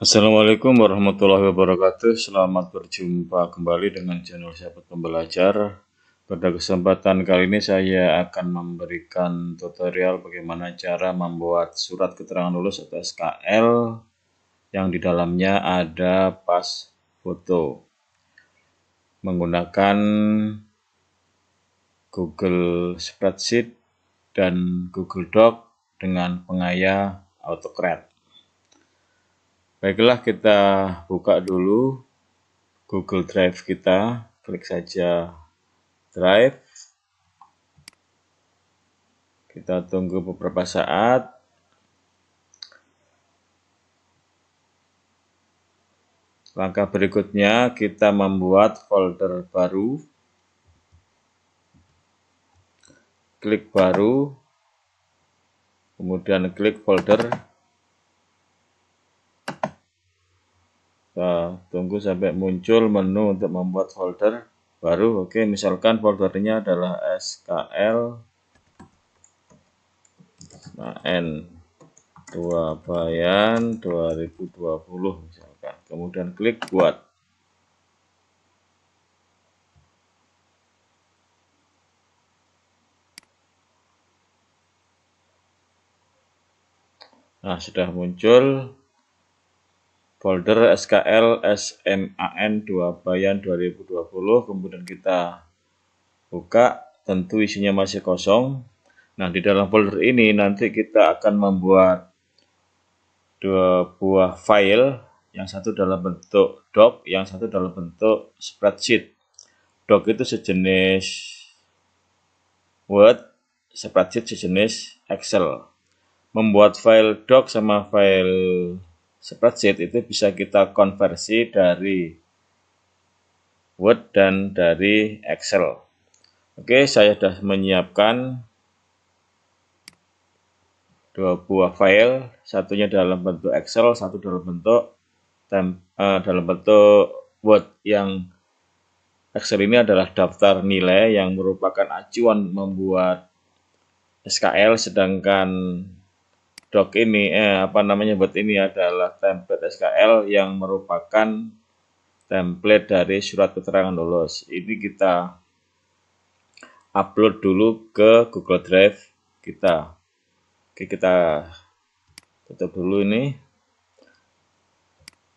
Assalamualaikum warahmatullahi wabarakatuh. Selamat berjumpa kembali dengan channel Sahabat Pembelajar. Pada kesempatan kali ini saya akan memberikan tutorial bagaimana cara membuat surat keterangan lulus atau SKL yang di dalamnya ada pas foto menggunakan Google Spreadsheet dan Google Doc dengan pengaya AutoCAD. Baiklah kita buka dulu Google Drive kita, klik saja Drive. Kita tunggu beberapa saat. Langkah berikutnya kita membuat folder baru. Klik baru, kemudian klik folder kita nah, tunggu sampai muncul menu untuk membuat folder baru oke misalkan foldernya adalah skl nah, n dua bayan 2020 misalkan kemudian klik buat nah sudah muncul folder SKL SMAN 2 Bayan 2020 kemudian kita buka tentu isinya masih kosong nah di dalam folder ini nanti kita akan membuat dua buah file yang satu dalam bentuk doc yang satu dalam bentuk spreadsheet doc itu sejenis Word spreadsheet sejenis Excel membuat file doc sama file spreadsheet itu bisa kita konversi dari Word dan dari Excel. Oke, saya sudah menyiapkan dua buah file, satunya dalam bentuk Excel, satu dalam bentuk eh, dalam bentuk Word yang Excel ini adalah daftar nilai yang merupakan acuan membuat SKL sedangkan dok ini eh apa namanya buat ini adalah template SKL yang merupakan template dari surat keterangan lulus. Ini kita upload dulu ke Google Drive kita. Oke, kita tutup dulu ini.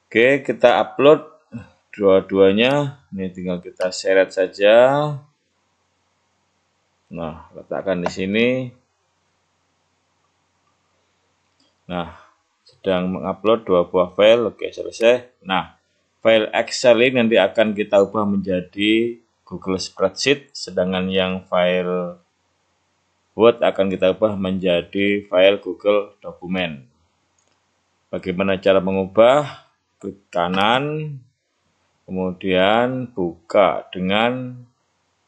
Oke, kita upload dua-duanya. Ini tinggal kita seret saja. Nah, letakkan di sini. Nah, sedang mengupload dua buah file. Oke, selesai. Nah, file Excel ini nanti akan kita ubah menjadi Google Spreadsheet, sedangkan yang file Word akan kita ubah menjadi file Google Dokumen. Bagaimana cara mengubah? Klik kanan, kemudian buka dengan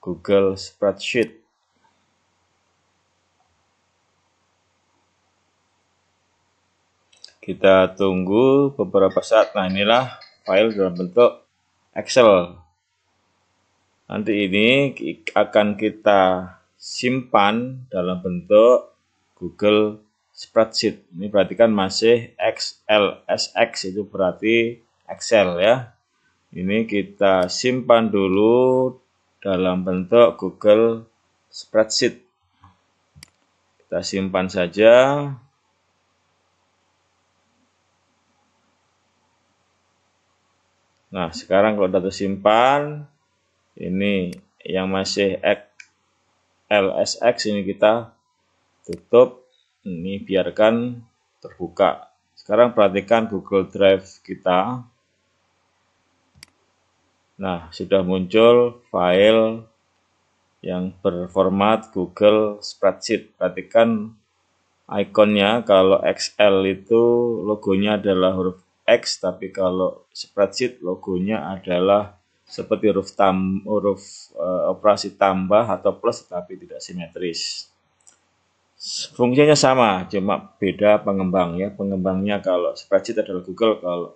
Google Spreadsheet. kita tunggu beberapa saat nah inilah file dalam bentuk Excel nanti ini akan kita simpan dalam bentuk Google Spreadsheet ini perhatikan masih XLSX itu berarti Excel ya ini kita simpan dulu dalam bentuk Google Spreadsheet kita simpan saja Nah, sekarang kalau data simpan, ini yang masih LSX ini kita tutup, ini biarkan terbuka. Sekarang perhatikan Google Drive kita. Nah, sudah muncul file yang berformat Google Spreadsheet. Perhatikan ikonnya kalau XL itu logonya adalah huruf X tapi kalau spreadsheet logonya adalah seperti huruf tam huruf uh, operasi tambah atau plus tapi tidak simetris. Fungsinya sama, cuma beda pengembang ya. Pengembangnya kalau spreadsheet adalah Google, kalau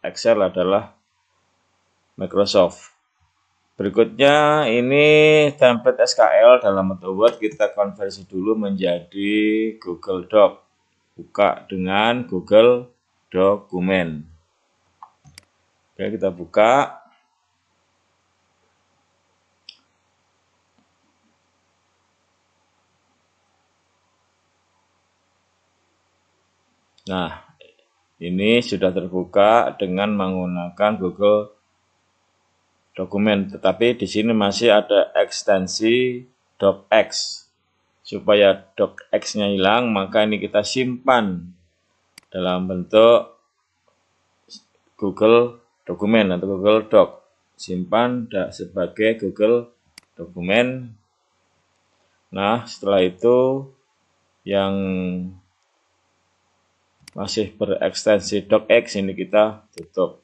Excel adalah Microsoft. Berikutnya ini template SKL dalam bentuk Word kita konversi dulu menjadi Google Doc. Buka dengan Google dokumen. Oke, kita buka. Nah, ini sudah terbuka dengan menggunakan Google Dokumen, tetapi di sini masih ada ekstensi .docx. Supaya .docx-nya hilang, maka ini kita simpan dalam bentuk Google Dokumen atau Google Doc. Simpan sebagai Google Dokumen. Nah, setelah itu yang masih berekstensi docx ini kita tutup.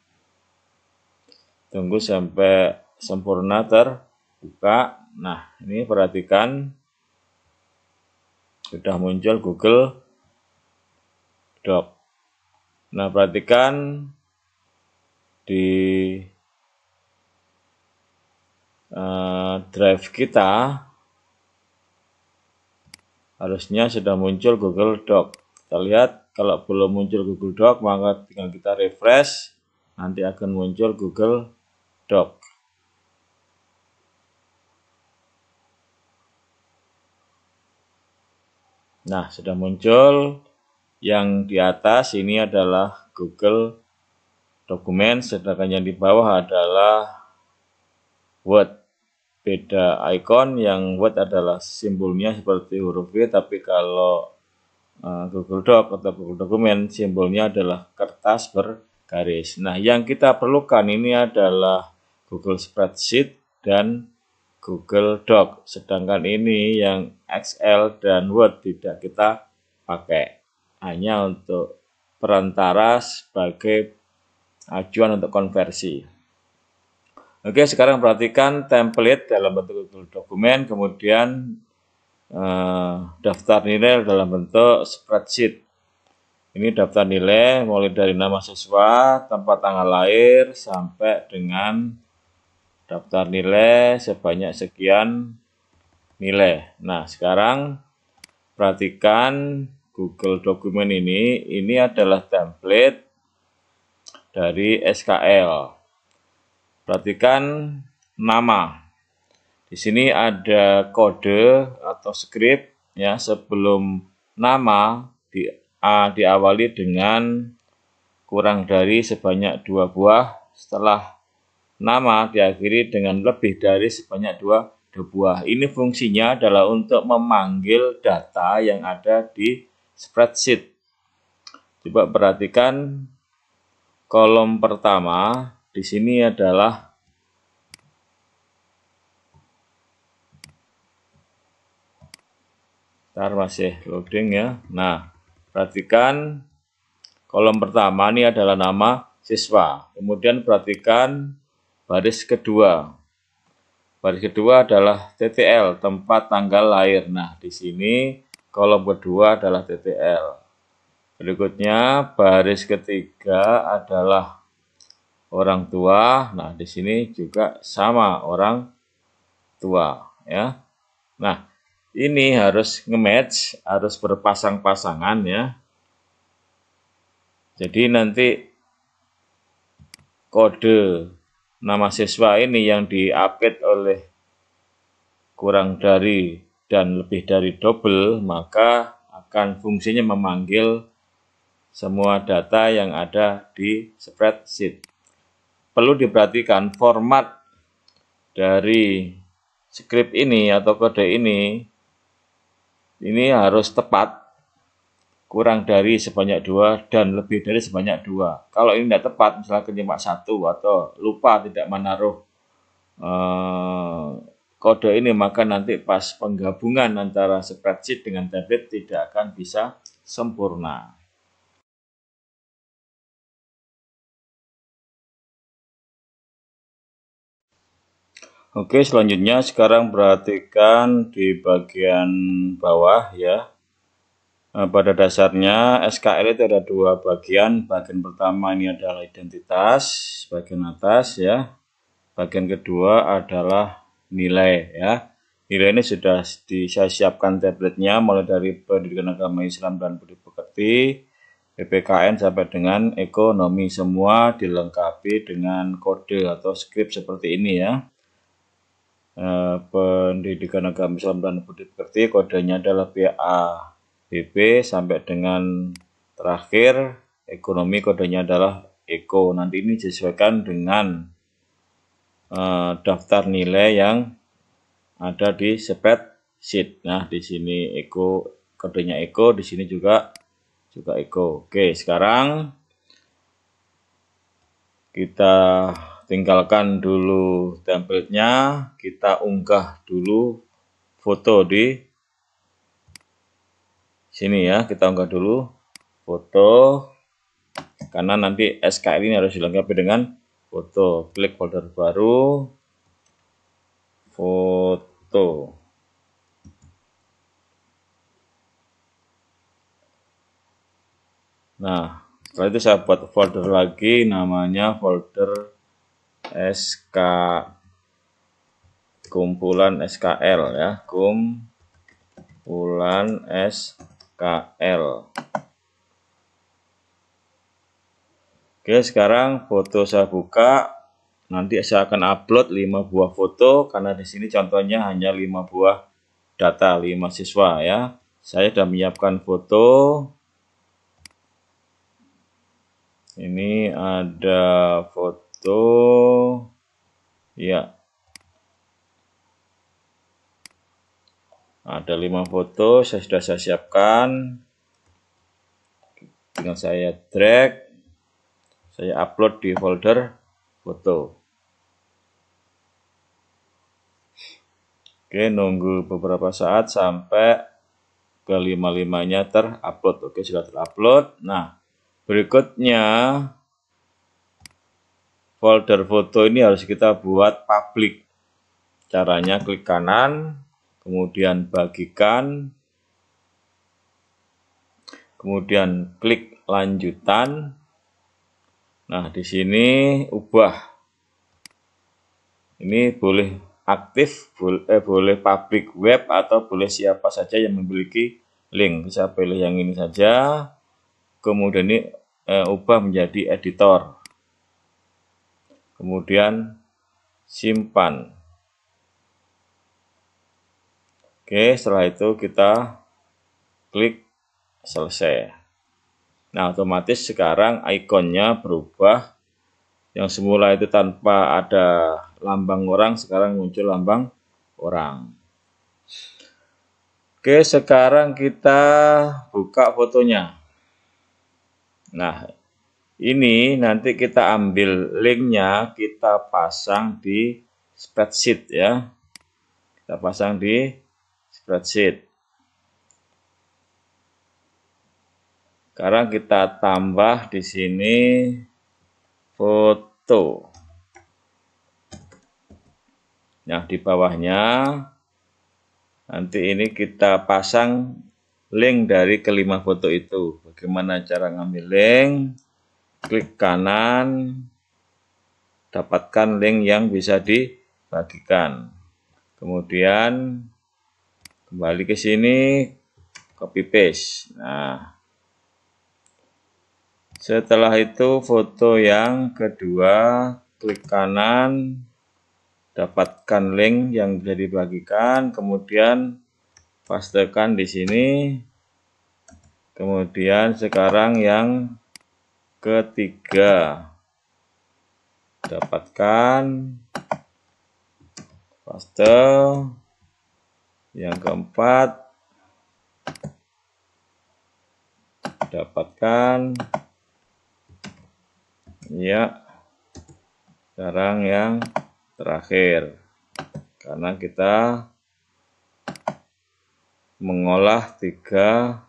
Tunggu sampai sempurna terbuka. Nah, ini perhatikan sudah muncul Google Doc. Nah, perhatikan di uh, drive kita harusnya sudah muncul Google Doc. Kita lihat kalau belum muncul Google Doc maka tinggal kita refresh nanti akan muncul Google Doc. Nah, sudah muncul. Yang di atas ini adalah Google Dokumen, sedangkan yang di bawah adalah Word. Beda icon, yang Word adalah simbolnya seperti huruf V, tapi kalau eh, Google Doc atau Google Dokumen simbolnya adalah kertas bergaris. Nah, yang kita perlukan ini adalah Google Spreadsheet dan Google Doc. Sedangkan ini yang Excel dan Word tidak kita pakai hanya untuk perantara sebagai acuan untuk konversi. Oke, sekarang perhatikan template dalam bentuk dokumen, kemudian eh, daftar nilai dalam bentuk spreadsheet. Ini daftar nilai mulai dari nama siswa, tempat tanggal lahir, sampai dengan daftar nilai sebanyak sekian nilai. Nah, sekarang perhatikan Google Dokumen ini, ini adalah template dari SKL. Perhatikan nama. Di sini ada kode atau script ya sebelum nama di A diawali dengan kurang dari sebanyak dua buah setelah nama diakhiri dengan lebih dari sebanyak dua, dua buah. Ini fungsinya adalah untuk memanggil data yang ada di spreadsheet. Coba perhatikan kolom pertama di sini adalah Ntar masih loading ya. Nah, perhatikan kolom pertama ini adalah nama siswa. Kemudian perhatikan baris kedua. Baris kedua adalah TTL, tempat tanggal lahir. Nah, di sini Kolom kedua adalah TTL. Berikutnya baris ketiga adalah orang tua. Nah, di sini juga sama orang tua ya. Nah, ini harus nge-match, harus berpasang-pasangan ya. Jadi nanti kode nama siswa ini yang di-update oleh kurang dari dan lebih dari double, maka akan fungsinya memanggil semua data yang ada di spreadsheet. Perlu diperhatikan format dari script ini atau kode ini, ini harus tepat, kurang dari sebanyak dua dan lebih dari sebanyak dua. Kalau ini tidak tepat, misalnya cuma satu atau lupa tidak menaruh eh, kode ini maka nanti pas penggabungan antara spreadsheet dengan tablet tidak akan bisa sempurna. Oke, selanjutnya sekarang perhatikan di bagian bawah ya. Eh, pada dasarnya SKL itu ada dua bagian. Bagian pertama ini adalah identitas, bagian atas ya. Bagian kedua adalah nilai ya. Nilai ini sudah di, saya siapkan tabletnya mulai dari pendidikan agama Islam dan budi pekerti, PPKN sampai dengan ekonomi semua dilengkapi dengan kode atau skrip seperti ini ya. e, pendidikan agama Islam dan budi pekerti kodenya adalah PA. BP sampai dengan terakhir ekonomi kodenya adalah Eko. Nanti ini disesuaikan dengan Eh, daftar nilai yang ada di sepet sheet. Nah, di sini Eko kodenya Eko, di sini juga juga Eko. Oke, sekarang kita tinggalkan dulu template-nya, kita unggah dulu foto di sini ya, kita unggah dulu foto karena nanti SKL ini harus dilengkapi dengan foto klik folder baru foto nah setelah itu saya buat folder lagi namanya folder SK kumpulan SKL ya kumpulan SKL Oke, sekarang foto saya buka. Nanti saya akan upload 5 buah foto karena di sini contohnya hanya 5 buah data 5 siswa ya. Saya sudah menyiapkan foto. Ini ada foto ya. Ada 5 foto saya sudah saya siapkan. Tinggal saya drag saya upload di folder foto oke nunggu beberapa saat sampai kelima limanya terupload oke sudah terupload nah berikutnya folder foto ini harus kita buat public caranya klik kanan kemudian bagikan kemudian klik lanjutan Nah, di sini ubah. Ini boleh aktif, boleh, eh, boleh public web atau boleh siapa saja yang memiliki link. bisa pilih yang ini saja. Kemudian ini eh, ubah menjadi editor. Kemudian simpan. Oke, setelah itu kita klik selesai. Nah, otomatis sekarang ikonnya berubah. Yang semula itu tanpa ada lambang orang, sekarang muncul lambang orang. Oke, sekarang kita buka fotonya. Nah, ini nanti kita ambil linknya, kita pasang di spreadsheet ya. Kita pasang di spreadsheet. Sekarang kita tambah di sini foto. Nah, di bawahnya nanti ini kita pasang link dari kelima foto itu. Bagaimana cara ngambil link? Klik kanan, dapatkan link yang bisa dibagikan. Kemudian kembali ke sini, copy paste. Nah, setelah itu foto yang kedua, klik kanan, dapatkan link yang sudah dibagikan, kemudian pastekan di sini. Kemudian sekarang yang ketiga, dapatkan, paste, yang keempat, dapatkan, ya sekarang yang terakhir karena kita mengolah tiga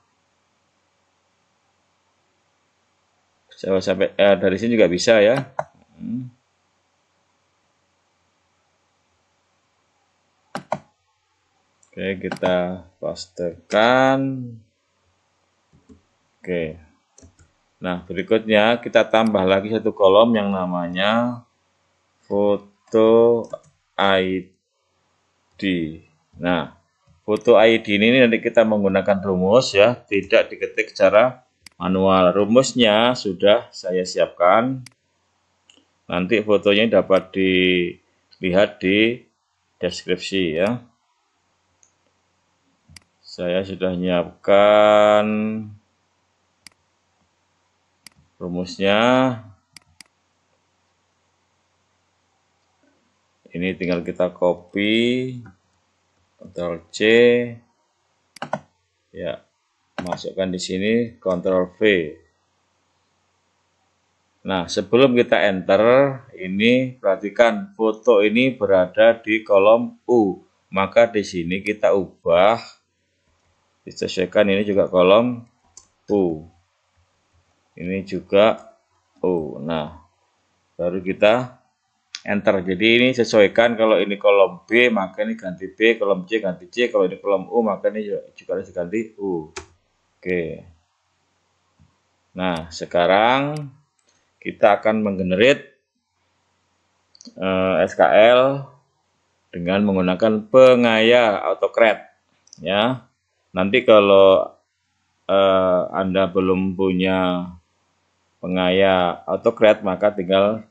sampai eh, dari sini juga bisa ya hmm. oke kita pastekan oke Nah, berikutnya kita tambah lagi satu kolom yang namanya foto ID. Nah, foto ID ini nanti kita menggunakan rumus ya, tidak diketik secara manual. Rumusnya sudah saya siapkan. Nanti fotonya dapat dilihat di deskripsi ya. Saya sudah menyiapkan rumusnya ini tinggal kita copy Ctrl C ya masukkan di sini Ctrl V nah sebelum kita enter ini perhatikan foto ini berada di kolom U maka di sini kita ubah disesuaikan ini juga kolom U ini juga oh, nah baru kita enter jadi ini sesuaikan kalau ini kolom B maka ini ganti B kolom C ganti C kalau ini kolom U maka ini juga harus ganti U oke nah sekarang kita akan menggenerate eh, SKL dengan menggunakan pengaya AutoCAD ya nanti kalau eh, Anda belum punya pengaya AutoCAD maka tinggal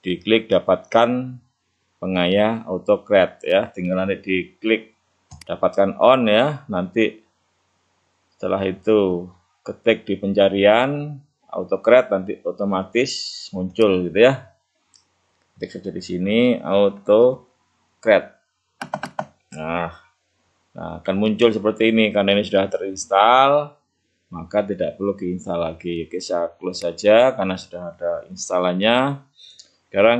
diklik dapatkan pengaya AutoCAD ya tinggal nanti diklik dapatkan on ya nanti setelah itu ketik di pencarian AutoCAD nanti otomatis muncul gitu ya ketik saja di sini AutoCAD nah nah akan muncul seperti ini karena ini sudah terinstall maka tidak perlu diinstal lagi. Oke, saya close saja karena sudah ada instalannya. Sekarang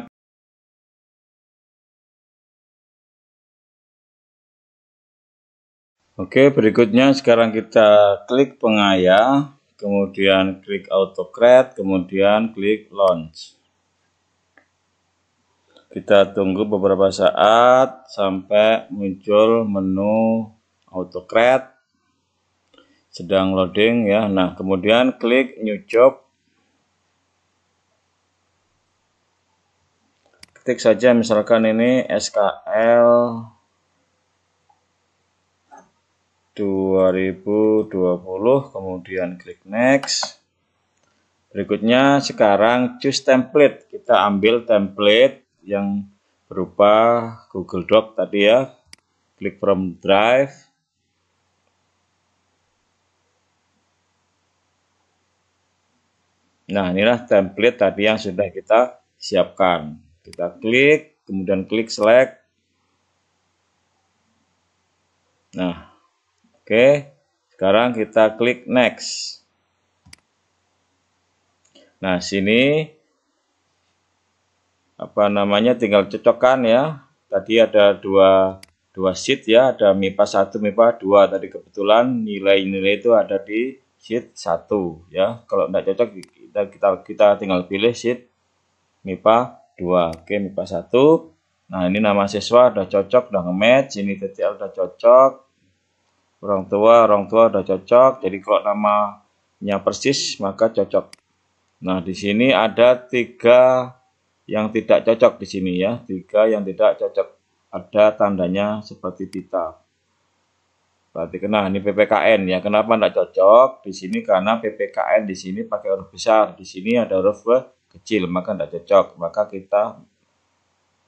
Oke, berikutnya sekarang kita klik pengaya, kemudian klik create, kemudian klik launch. Kita tunggu beberapa saat sampai muncul menu create sedang loading ya. Nah, kemudian klik new job. Ketik saja misalkan ini SKL 2020 kemudian klik next. Berikutnya sekarang choose template. Kita ambil template yang berupa Google Doc tadi ya. Klik from drive Nah, inilah template tadi yang sudah kita siapkan. Kita klik, kemudian klik select. Nah, oke. Okay. Sekarang kita klik next. Nah, sini apa namanya tinggal cocokkan ya. Tadi ada dua dua sheet ya, ada MIPA 1, MIPA 2. Tadi kebetulan nilai-nilai itu ada di sheet 1 ya. Kalau tidak cocok kita kita kita tinggal pilih sheet MIPA 2 oke MIPA 1 nah ini nama siswa udah cocok udah match ini TTL udah cocok orang tua orang tua udah cocok jadi kalau namanya persis maka cocok nah di sini ada tiga yang tidak cocok di sini ya tiga yang tidak cocok ada tandanya seperti titik Berarti kena ini PPKN ya. Kenapa tidak cocok? Di sini karena PPKN di sini pakai huruf besar, di sini ada huruf kecil, maka tidak cocok. Maka kita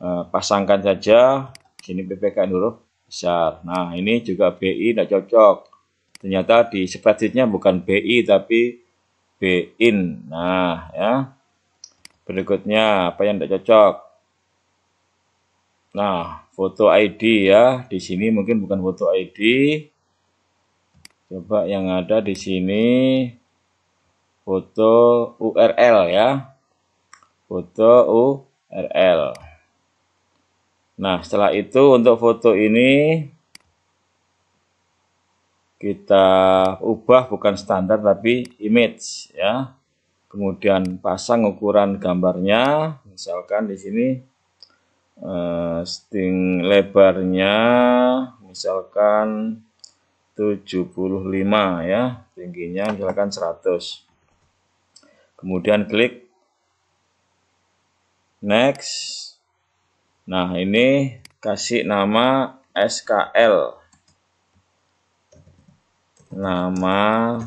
uh, pasangkan saja sini PPKN huruf besar. Nah, ini juga BI tidak cocok. Ternyata di spreadsheetnya bukan BI tapi BIN. Nah, ya. Berikutnya apa yang tidak cocok? Nah, foto ID ya. Di sini mungkin bukan foto ID, Coba yang ada di sini foto URL ya. Foto URL. Nah, setelah itu untuk foto ini kita ubah bukan standar tapi image ya. Kemudian pasang ukuran gambarnya, misalkan di sini uh, sting lebarnya misalkan 75 ya tingginya misalkan 100 kemudian klik next nah ini kasih nama SKL nama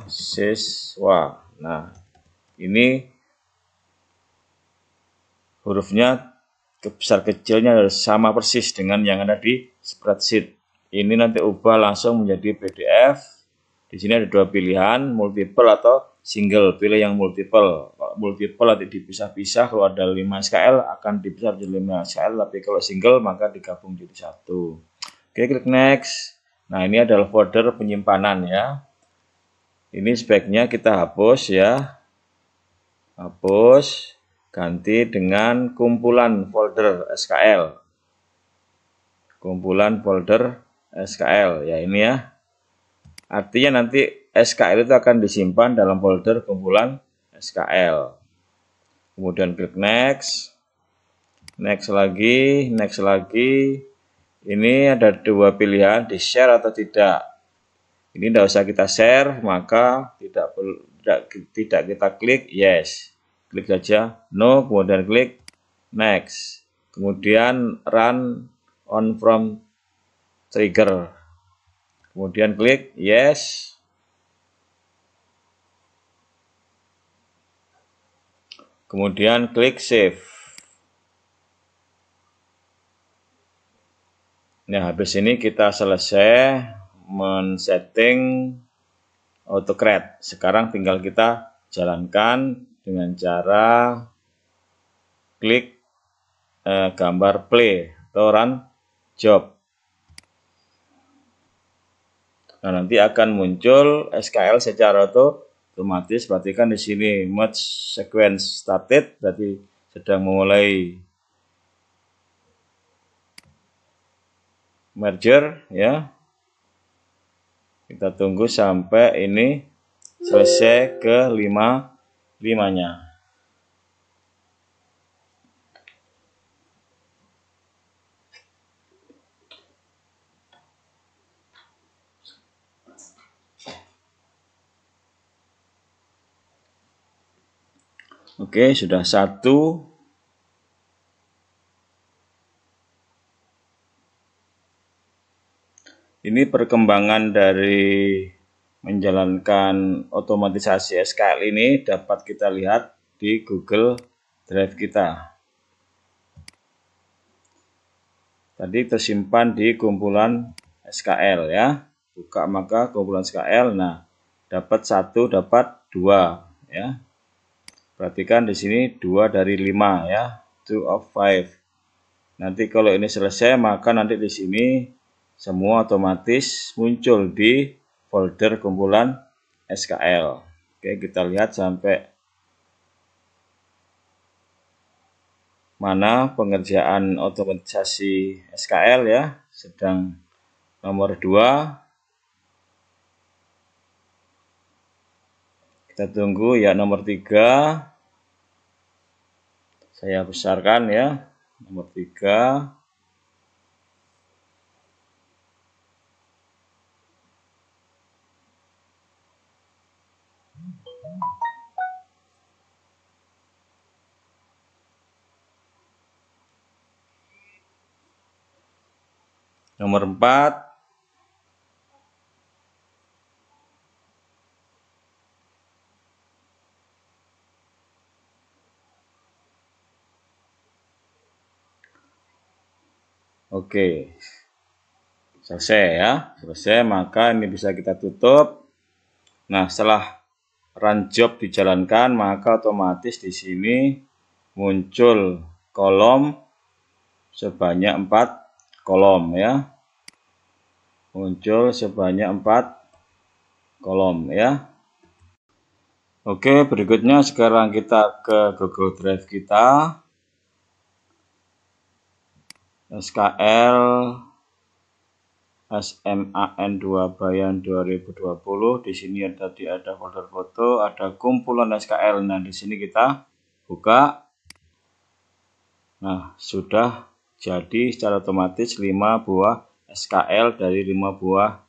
siswa nah ini hurufnya besar kecilnya sama persis dengan yang ada di spreadsheet ini nanti ubah langsung menjadi PDF. Di sini ada dua pilihan, multiple atau single. Pilih yang multiple. Multiple nanti dipisah-pisah, kalau ada 5 SKL akan dipisah jadi 5 SKL, tapi kalau single maka digabung jadi satu. Oke, klik next. Nah, ini adalah folder penyimpanan ya. Ini speknya kita hapus ya. Hapus ganti dengan kumpulan folder SKL. Kumpulan folder SKL ya ini ya. Artinya nanti SKL itu akan disimpan dalam folder kumpulan SKL. Kemudian klik next. Next lagi, next lagi. Ini ada dua pilihan, di share atau tidak. Ini tidak usah kita share, maka tidak tidak tidak kita klik yes. Klik saja no, kemudian klik next. Kemudian run on from trigger. Kemudian klik yes. Kemudian klik save. Nah, habis ini kita selesai men-setting AutoCAD. Sekarang tinggal kita jalankan dengan cara klik eh, gambar play atau run job. Nah, nanti akan muncul SKL secara otomatis. Perhatikan di sini match sequence started, berarti sedang memulai merger ya. Kita tunggu sampai ini selesai ke lima limanya. Oke, sudah satu. Ini perkembangan dari menjalankan otomatisasi SKL ini dapat kita lihat di Google Drive kita. Tadi tersimpan di kumpulan SKL ya. Buka maka kumpulan SKL. Nah, dapat satu, dapat dua ya. Perhatikan di sini dua dari lima ya. two of five. Nanti kalau ini selesai maka nanti di sini semua otomatis muncul di folder kumpulan SKL. Oke, kita lihat sampai mana pengerjaan otomatisasi SKL ya, sedang nomor 2 Kita tunggu ya nomor tiga Saya besarkan ya. Nomor tiga Nomor empat. Oke. Selesai ya. Selesai, maka ini bisa kita tutup. Nah, setelah run job dijalankan, maka otomatis di sini muncul kolom sebanyak 4 kolom ya. Muncul sebanyak 4 kolom ya. Oke, berikutnya sekarang kita ke Google Drive kita. SKL SMAN 2 Bayan 2020 di sini tadi ada folder foto ada kumpulan SKL nah di sini kita buka nah sudah jadi secara otomatis 5 buah SKL dari 5 buah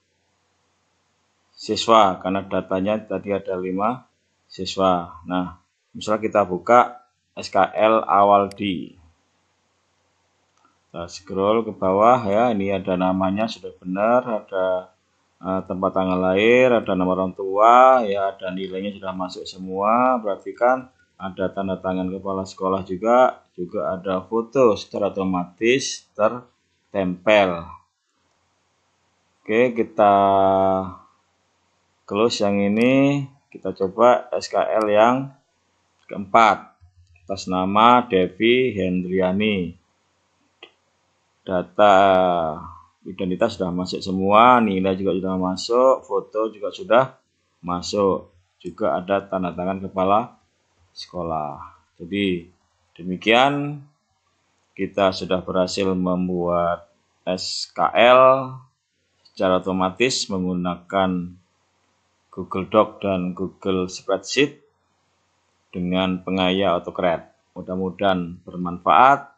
siswa karena datanya tadi ada 5 siswa nah misalnya kita buka SKL awal di kita nah, scroll ke bawah ya ini ada namanya sudah benar ada uh, tempat tanggal lahir ada nomor orang tua ya ada nilainya sudah masuk semua berarti kan ada tanda tangan kepala sekolah juga juga ada foto secara otomatis tertempel oke kita close yang ini kita coba SKL yang keempat atas nama Devi Hendriani data identitas sudah masuk semua, nilai juga sudah masuk, foto juga sudah masuk. Juga ada tanda tangan kepala sekolah. Jadi demikian kita sudah berhasil membuat SKL secara otomatis menggunakan Google Doc dan Google Spreadsheet dengan pengaya AutoCAD. Mudah-mudahan bermanfaat.